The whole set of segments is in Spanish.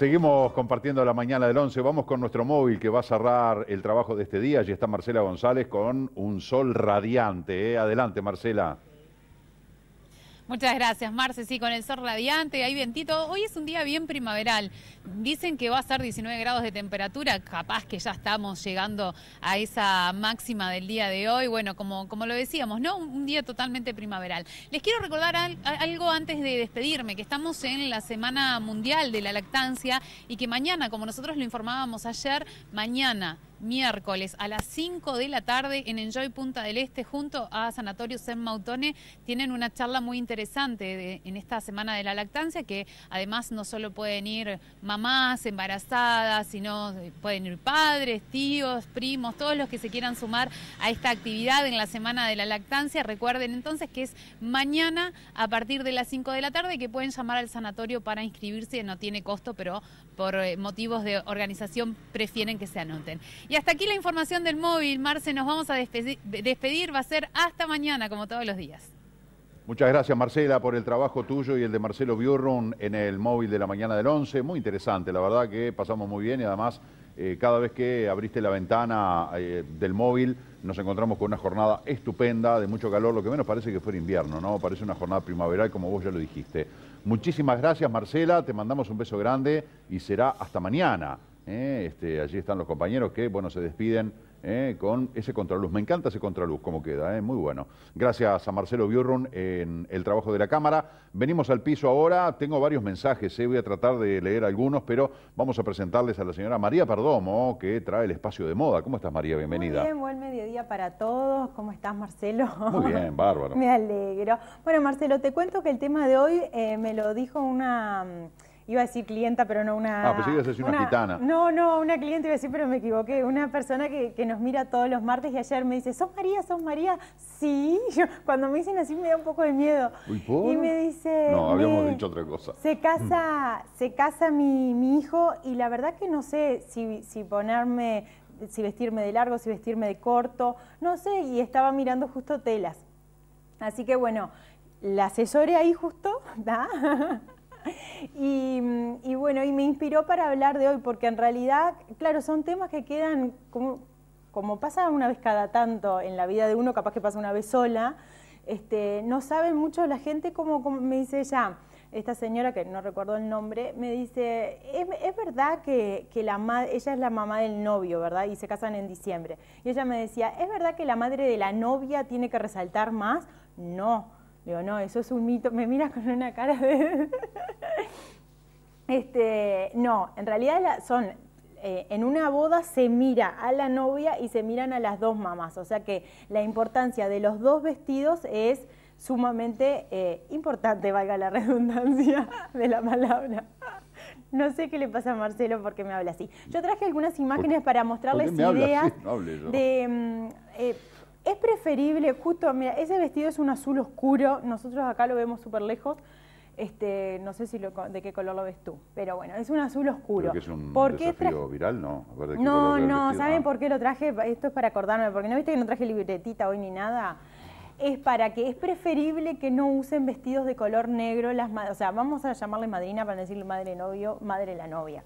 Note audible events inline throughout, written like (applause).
Seguimos compartiendo la mañana del 11. Vamos con nuestro móvil que va a cerrar el trabajo de este día. Allí está Marcela González con un sol radiante. ¿eh? Adelante, Marcela. Muchas gracias, Marce. Sí, con el sol radiante, hay vientito. Hoy es un día bien primaveral. Dicen que va a ser 19 grados de temperatura. Capaz que ya estamos llegando a esa máxima del día de hoy. Bueno, como, como lo decíamos, ¿no? Un, día totalmente primaveral. Les quiero recordar algo antes de despedirme, que estamos en la Semana Mundial de la Lactancia y que mañana, como nosotros lo informábamos ayer, mañana miércoles a las 5 de la tarde en Enjoy Punta del Este junto a Sanatorio San Mautone. Tienen una charla muy interesante en esta semana de la lactancia que además no solo pueden ir mamás embarazadas, sino eh, pueden ir padres, tíos, primos, todos los que se quieran sumar a esta actividad en la semana de la lactancia. Recuerden entonces que es mañana a partir de las 5 de la tarde que pueden llamar al sanatorio para inscribirse. No tiene costo, pero por eh, motivos de organización prefieren que se anoten. Y hasta aquí la información del móvil, Marce, nos vamos a despedir, va a ser hasta mañana, como todos los días. Muchas gracias Marcela por el trabajo tuyo y el de Marcelo Biurrun en el móvil de la mañana del 11, muy interesante, la verdad que pasamos muy bien y además eh, cada vez que abriste la ventana eh, del móvil nos encontramos con una jornada estupenda, de mucho calor, lo que menos parece que fuera invierno, ¿no? Parece una jornada primaveral como vos ya lo dijiste. Muchísimas gracias Marcela, te mandamos un beso grande y será hasta mañana. ¿eh? este, allí están los compañeros que, bueno, se despiden ¿eh? con ese contraluz. Me encanta ese contraluz, como queda, eh, muy bueno. Gracias a Marcelo Biurrun en el trabajo de la Cámara. Venimos al piso ahora, tengo varios mensajes, ¿eh? voy a tratar de leer algunos, pero vamos a presentarles a la señora María Perdomo, que trae el espacio de moda. ¿Cómo estás, María? Bienvenida. Muy bien, buen mediodía para todos. ¿Cómo estás, Marcelo? Muy bien, bárbaro. (laughs) me alegro. Bueno, Marcelo, te cuento que el tema de hoy me lo dijo una iba a decir clienta, pero no una... Ah, pues ibas a decir una, gitana. No, no, una clienta iba a decir, pero me equivoqué. Una persona que, nos mira todos los martes y ayer me dice, ¿sos María? ¿Sos María? Sí. (laughs) Yo, cuando me dicen así me da un poco de miedo. ¿Y, y me dice... No, habíamos dicho otra cosa. Se casa, (laughs) se casa mi, hijo y la verdad que no sé si, ponerme, si vestirme de largo, si vestirme de corto, no sé. Y estaba mirando justo telas. Así que bueno, la asesoré ahí justo, (laughs) ¿da? inspiró para hablar de hoy, porque en realidad, claro, son temas que quedan como, como pasa una vez cada tanto en la vida de uno, capaz que pasa una vez sola, este, no sabe mucho la gente como, me dice ella, esta señora que no recuerdo el nombre, me dice, es, verdad que, que la ella es la mamá del novio, ¿verdad? Y se casan en diciembre. Y ella me decía, ¿es verdad que la madre de la novia tiene que resaltar más? No. Digo, no, eso es un mito. Me miras con una cara de... (laughs) Este, no, en realidad son eh, en una boda se mira a la novia y se miran a las dos mamás. O sea que la importancia de los dos vestidos es sumamente eh, importante, valga la redundancia (laughs) de la palabra. No sé qué le pasa a Marcelo porque me habla así. Yo traje algunas imágenes para mostrarles ideas no de... Mm, eh, es preferible, justo, mira, ese vestido es un azul oscuro, nosotros acá lo vemos súper lejos, este, no sé si lo, de qué color lo ves tú, pero bueno, es un azul oscuro. Creo es un ¿Por viral, ¿no? no, no, ¿saben ah. por qué lo traje? Esto es para acordarme, porque no viste que no traje libretita hoy ni nada. Es para que es preferible que no usen vestidos de color negro las o sea, vamos a llamarle madrina para decirle madre novio, madre la novia.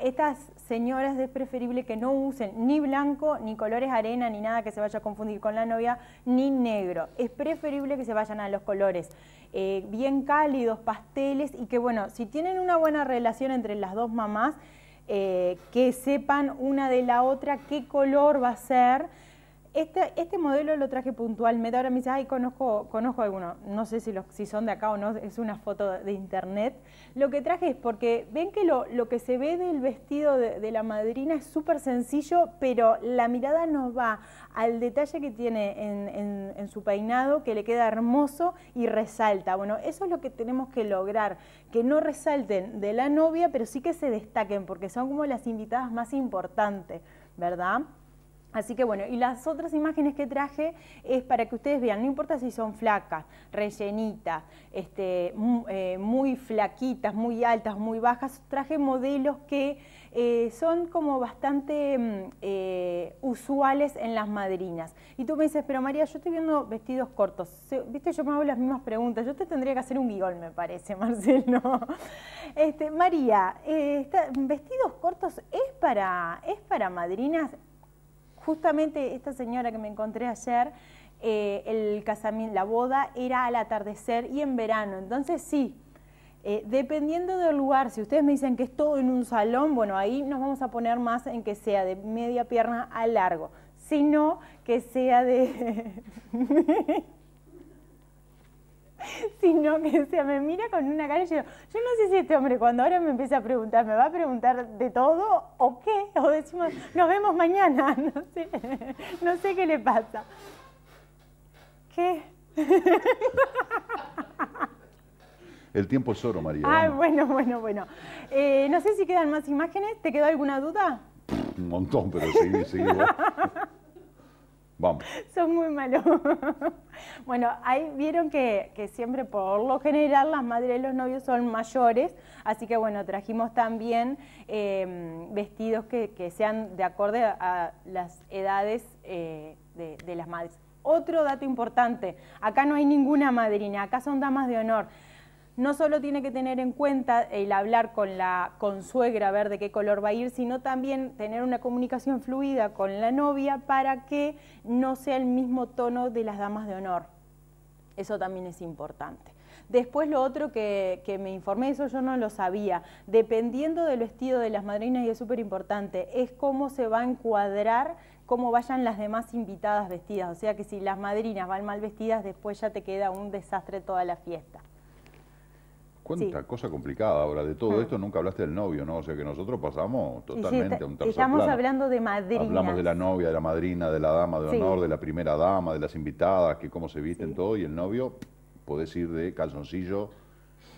Estas señoras es preferible que no usen ni blanco, ni colores arena, ni nada que se vaya a confundir con la novia, ni negro. Es preferible que se vayan a los colores eh, bien cálidos, pasteles, y que bueno, si tienen una buena relación entre las dos mamás, eh, que sepan una de la otra qué color va a ser este, este, modelo lo traje puntualmente. Ahora me dice, ay, conozco, conozco alguno. No sé si, si son de acá o no, es una foto de internet. Lo que traje es porque ven que lo, que se ve del vestido de, la madrina es súper sencillo, pero la mirada nos va al detalle que tiene en, su peinado, que le queda hermoso y resalta. Bueno, eso es lo que tenemos que lograr, que no resalten de la novia, pero sí que se destaquen, porque son como las invitadas más importantes, ¿verdad? Así que bueno, y las otras imágenes que traje es para que ustedes vean, no importa si son flacas, rellenitas, este, eh, muy flaquitas, muy altas, muy bajas, traje modelos que eh, son como bastante mm, eh, usuales en las madrinas. Y tú me dices, pero María, yo estoy viendo vestidos cortos. Viste, yo me hago las mismas preguntas. Yo te tendría que hacer un guión, me parece, (laughs) Marcelo. Este, María, ¿vestidos cortos es para, es para madrinas? justamente esta señora que me encontré ayer, eh, el casamiento, la boda era al atardecer y en verano. Entonces sí, eh, dependiendo del lugar, si ustedes me dicen que es todo en un salón, bueno, ahí nos vamos a poner más en que sea de media pierna a largo, sino que sea de... (laughs) (laughs) sino que se me mira con una cara y yo, yo no sé si este hombre cuando ahora me empieza a preguntar, ¿me va a preguntar de todo o qué? O decimos, nos vemos mañana, (laughs) no sé, no sé qué le pasa. ¿Qué? (laughs) El tiempo es oro, María. Ah, bueno, bueno, bueno. Eh, no sé si quedan más imágenes. ¿Te quedó alguna duda? un montón, pero sí, sí. (laughs) Son muy malos. (laughs) bueno, ahí vieron que, siempre por lo general las madres de los novios son mayores, así que bueno, trajimos también em, vestidos que, sean de acorde a las edades eh, de, de las madres. Otro dato importante, acá no hay ninguna madrina, acá son damas de honor no solo tiene que tener en cuenta el hablar con la consuegra, ver de qué color va a ir, sino también tener una comunicación fluida con la novia para que no sea el mismo tono de las damas de honor. Eso también es importante. Después lo otro que, que, me informé, eso yo no lo sabía, dependiendo del vestido de las madrinas, y es súper importante, es cómo se va a encuadrar cómo vayan las demás invitadas vestidas. O sea que si las madrinas van mal vestidas, después ya te queda un desastre toda la fiesta sí. cosa complicada ahora. De todo hmm. esto nunca hablaste del novio, ¿no? O sea que nosotros pasamos totalmente a un tercer Estamos hablando de madrina. Hablamos de la novia, de la madrina, de la dama de honor, de la primera dama, de las invitadas, que cómo se visten, todo. Y el novio, podés ir de calzoncillo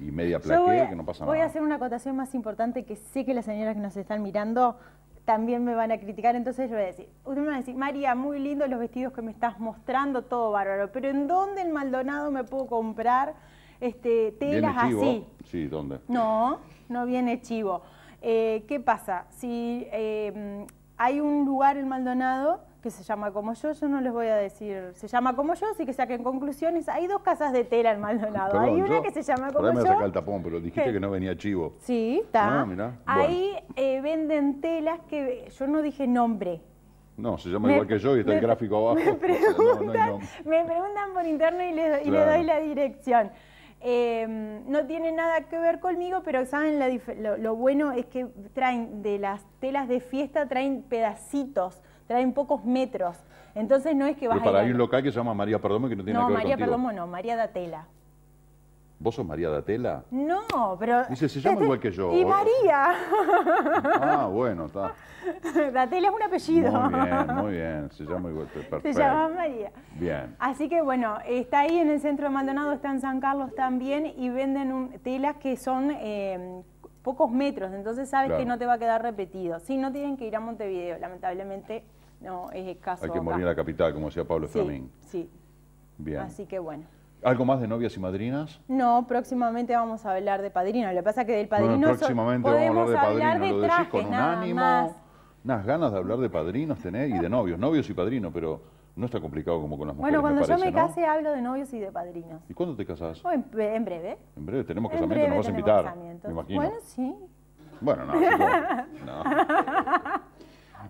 y media plaqué, que no pasa nada. Voy a hacer una acotación más importante que sé que las señoras que nos están mirando también me van a criticar, entonces yo voy a decir, usted me va a decir, María, muy lindo los vestidos que me estás mostrando, todo bárbaro, pero ¿en dónde en Maldonado me puedo comprar este, telas así. Sí, ¿dónde? No, no viene chivo. Eh, ¿Qué pasa? Si eh, hay un lugar en Maldonado que se llama como yo, yo no les voy a decir, se llama como yo, sí que saquen conclusiones. Hay dos casas de tela en Maldonado. hay una que se llama como yo. Me el tapón, pero dijiste que no venía chivo. Sí, está. Ah, mirá. Ahí eh, venden telas que yo no dije nombre. No, se llama igual que yo y está el gráfico abajo. Me preguntan, me preguntan por internet y les, y les doy la dirección. Em, no tiene nada que ver conmigo, pero saben lo, bueno es que traen de las telas de fiesta, traen pedacitos, traen pocos metros. Entonces no es que vas a un local que se llama María Perdomo que no tiene nada que María María Perdomo no, María da tela. ¿Vos sos María Datela? No, pero... Dice, se llama igual que yo. Y ¿eh? María. Ah, bueno, está. (laughs) Datela es un apellido. Muy bien, muy bien. Se llama igual que yo. Se llama María. Bien. Así que bueno, está ahí en el centro de Maldonado, está en San Carlos también y venden un, telas que son em, pocos metros, entonces sabes que no te va a quedar repetido. Sí, no tienen que ir a Montevideo, lamentablemente no es caso. Hay que morir en la capital, como decía Pablo sí, Sí. Bien. Así que bueno. ¿Algo más de novias y madrinas? No, próximamente vamos a hablar de padrinos. Lo que pasa es que del padrino próximamente podemos vamos a hablar de padrino. con un ánimo, más. unas ganas de hablar de padrinos tenés y de novios, novios y padrinos, pero no está complicado como con las mujeres. Bueno, cuando yo me case hablo de novios y de padrinos. ¿Y cuándo te casás? Oh, en, breve. En breve tenemos casamiento, nos vas a invitar. Me imagino. Bueno, sí. Bueno, no. no. (laughs)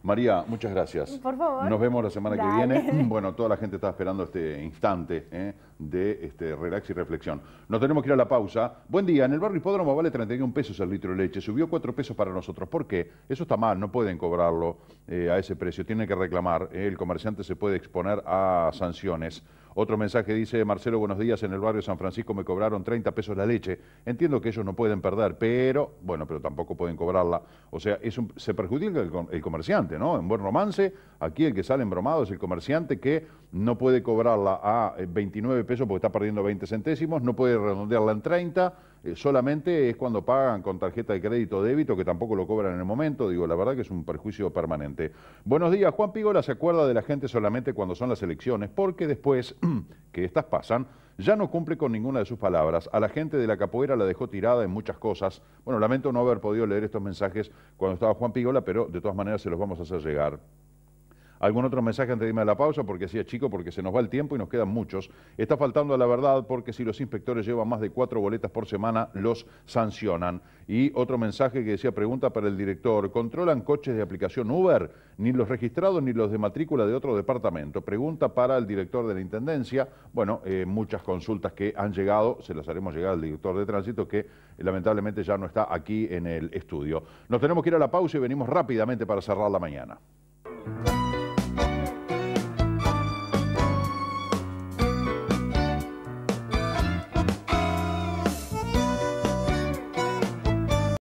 María, muchas gracias. Por favor. Nos vemos la semana que viene. (laughs) Bueno, toda la gente está esperando este instante ¿eh? de este, relax y reflexión. Nos tenemos que ir a la pausa. Buen día. En el barrio Hipódromo vale 31 pesos el litro de leche. Subió 4 pesos para nosotros. ¿Por qué? Eso está mal. No pueden cobrarlo eh, a ese precio. Tienen que reclamar. ¿eh? El comerciante se puede exponer a sanciones. Otro mensaje dice, Marcelo, buenos días, en el barrio San Francisco me cobraron 30 pesos la leche. Entiendo que ellos no pueden perder, pero, bueno, pero tampoco pueden cobrarla. O sea, se perjudica el, el, comerciante, ¿no? En buen romance, aquí el que sale embromado es el comerciante que no puede cobrarla a 29 eh, pesos porque está perdiendo 20 centésimos, no puede redondearla en 30 eh, solamente es cuando pagan con tarjeta de crédito o débito, que tampoco lo cobran en el momento. Digo, la verdad que es un perjuicio permanente. Buenos días, Juan Pígola se acuerda de la gente solamente cuando son las elecciones, porque después (clears throat) que estas pasan, ya no cumple con ninguna de sus palabras. A la gente de la capoeira la dejó tirada en muchas cosas. Bueno, lamento no haber podido leer estos mensajes cuando estaba Juan Pígola, pero de todas maneras se los vamos a hacer llegar algún otro mensaje antes de irme a la pausa, porque sí, chico, porque se nos va el tiempo y nos quedan muchos. Está faltando la verdad porque si los inspectores llevan más de cuatro boletas por semana, los sancionan. Y otro mensaje que decía, pregunta para el director, ¿controlan coches de aplicación Uber? Ni los registrados ni los de matrícula de otro departamento. Pregunta para el director de la Intendencia. Bueno, eh, muchas consultas que han llegado, se las haremos llegar al director de tránsito que eh, lamentablemente ya no está aquí en el estudio. Nos tenemos que ir a la pausa y venimos rápidamente para cerrar la mañana.